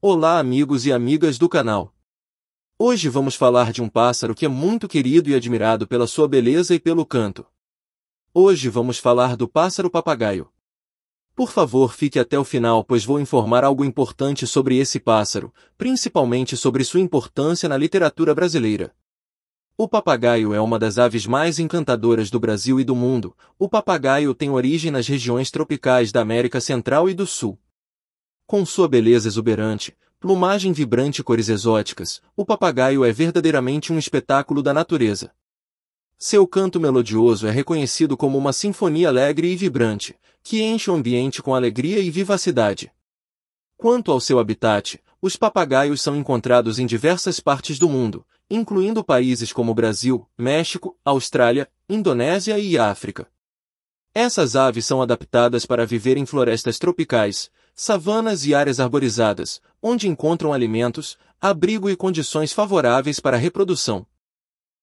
Olá amigos e amigas do canal. Hoje vamos falar de um pássaro que é muito querido e admirado pela sua beleza e pelo canto. Hoje vamos falar do pássaro papagaio. Por favor, fique até o final, pois vou informar algo importante sobre esse pássaro, principalmente sobre sua importância na literatura brasileira. O papagaio é uma das aves mais encantadoras do Brasil e do mundo. O papagaio tem origem nas regiões tropicais da América Central e do Sul. Com sua beleza exuberante, plumagem vibrante e cores exóticas, o papagaio é verdadeiramente um espetáculo da natureza. Seu canto melodioso é reconhecido como uma sinfonia alegre e vibrante, que enche o ambiente com alegria e vivacidade. Quanto ao seu habitat, os papagaios são encontrados em diversas partes do mundo, incluindo países como Brasil, México, Austrália, Indonésia e África. Essas aves são adaptadas para viver em florestas tropicais, savanas e áreas arborizadas, onde encontram alimentos, abrigo e condições favoráveis para a reprodução.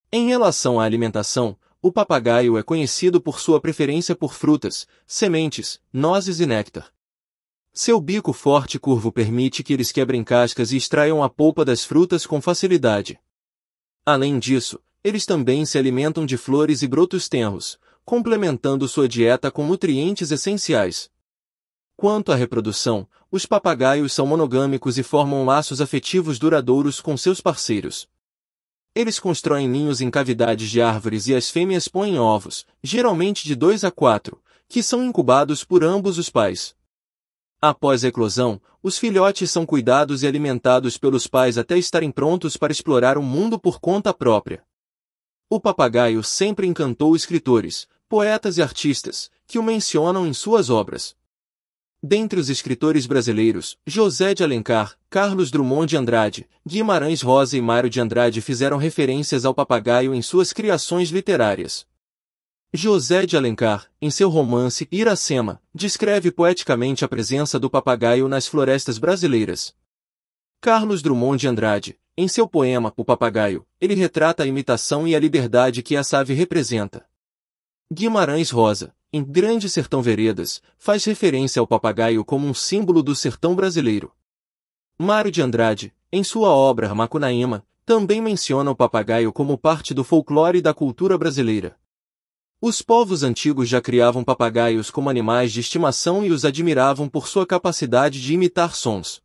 Em relação à alimentação, o papagaio é conhecido por sua preferência por frutas, sementes, nozes e néctar. Seu bico forte e curvo permite que eles quebrem cascas e extraiam a polpa das frutas com facilidade. Além disso, eles também se alimentam de flores e brotos tenros, complementando sua dieta com nutrientes essenciais, Quanto à reprodução, os papagaios são monogâmicos e formam laços afetivos duradouros com seus parceiros. Eles constroem ninhos em cavidades de árvores e as fêmeas põem ovos, geralmente de dois a quatro, que são incubados por ambos os pais. Após a eclosão, os filhotes são cuidados e alimentados pelos pais até estarem prontos para explorar o mundo por conta própria. O papagaio sempre encantou escritores, poetas e artistas, que o mencionam em suas obras. Dentre os escritores brasileiros, José de Alencar, Carlos Drummond de Andrade, Guimarães Rosa e Mário de Andrade fizeram referências ao papagaio em suas criações literárias. José de Alencar, em seu romance Iracema, descreve poeticamente a presença do papagaio nas florestas brasileiras. Carlos Drummond de Andrade, em seu poema O Papagaio, ele retrata a imitação e a liberdade que essa ave representa. Guimarães Rosa, em Grande Sertão Veredas, faz referência ao papagaio como um símbolo do sertão brasileiro. Mário de Andrade, em sua obra Macunaíma, também menciona o papagaio como parte do folclore e da cultura brasileira. Os povos antigos já criavam papagaios como animais de estimação e os admiravam por sua capacidade de imitar sons.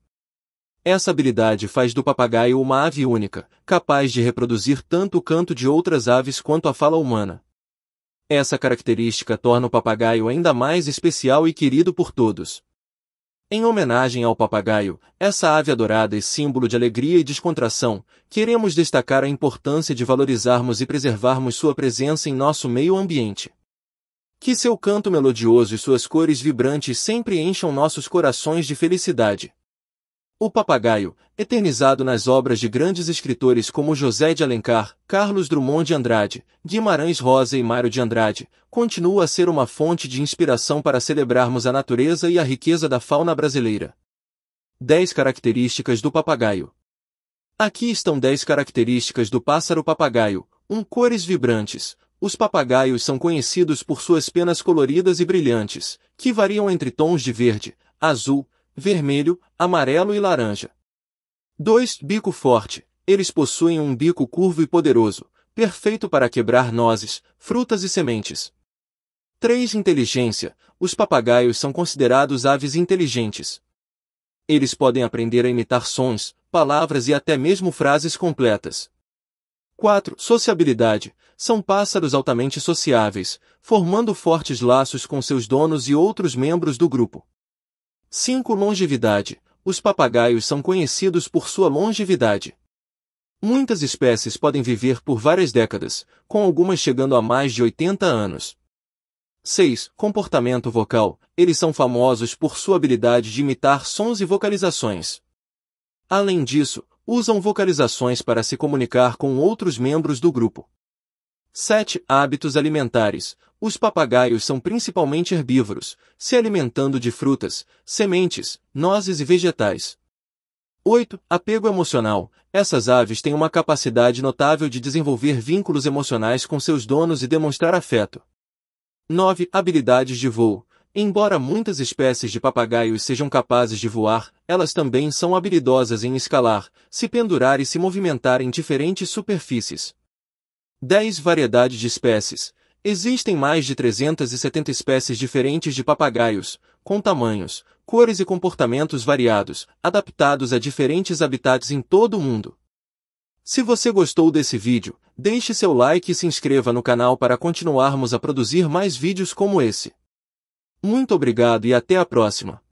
Essa habilidade faz do papagaio uma ave única, capaz de reproduzir tanto o canto de outras aves quanto a fala humana. Essa característica torna o papagaio ainda mais especial e querido por todos. Em homenagem ao papagaio, essa ave adorada e é símbolo de alegria e descontração, queremos destacar a importância de valorizarmos e preservarmos sua presença em nosso meio ambiente. Que seu canto melodioso e suas cores vibrantes sempre encham nossos corações de felicidade. O papagaio, eternizado nas obras de grandes escritores como José de Alencar, Carlos Drummond de Andrade, Guimarães Rosa e Mário de Andrade, continua a ser uma fonte de inspiração para celebrarmos a natureza e a riqueza da fauna brasileira. 10 características do papagaio. Aqui estão 10 características do pássaro papagaio. Um, cores vibrantes. Os papagaios são conhecidos por suas penas coloridas e brilhantes, que variam entre tons de verde, azul, vermelho, amarelo e laranja. 2. Bico forte. Eles possuem um bico curvo e poderoso, perfeito para quebrar nozes, frutas e sementes. 3. Inteligência. Os papagaios são considerados aves inteligentes. Eles podem aprender a imitar sons, palavras e até mesmo frases completas. 4. Sociabilidade. São pássaros altamente sociáveis, formando fortes laços com seus donos e outros membros do grupo. 5. Longevidade. Os papagaios são conhecidos por sua longevidade. Muitas espécies podem viver por várias décadas, com algumas chegando a mais de 80 anos. 6. Comportamento vocal. Eles são famosos por sua habilidade de imitar sons e vocalizações. Além disso, usam vocalizações para se comunicar com outros membros do grupo. 7. Hábitos alimentares. Os papagaios são principalmente herbívoros, se alimentando de frutas, sementes, nozes e vegetais. 8. Apego emocional. Essas aves têm uma capacidade notável de desenvolver vínculos emocionais com seus donos e demonstrar afeto. 9. Habilidades de voo. Embora muitas espécies de papagaios sejam capazes de voar, elas também são habilidosas em escalar, se pendurar e se movimentar em diferentes superfícies. 10 variedades de espécies. Existem mais de 370 espécies diferentes de papagaios, com tamanhos, cores e comportamentos variados, adaptados a diferentes habitats em todo o mundo. Se você gostou desse vídeo, deixe seu like e se inscreva no canal para continuarmos a produzir mais vídeos como esse. Muito obrigado e até a próxima!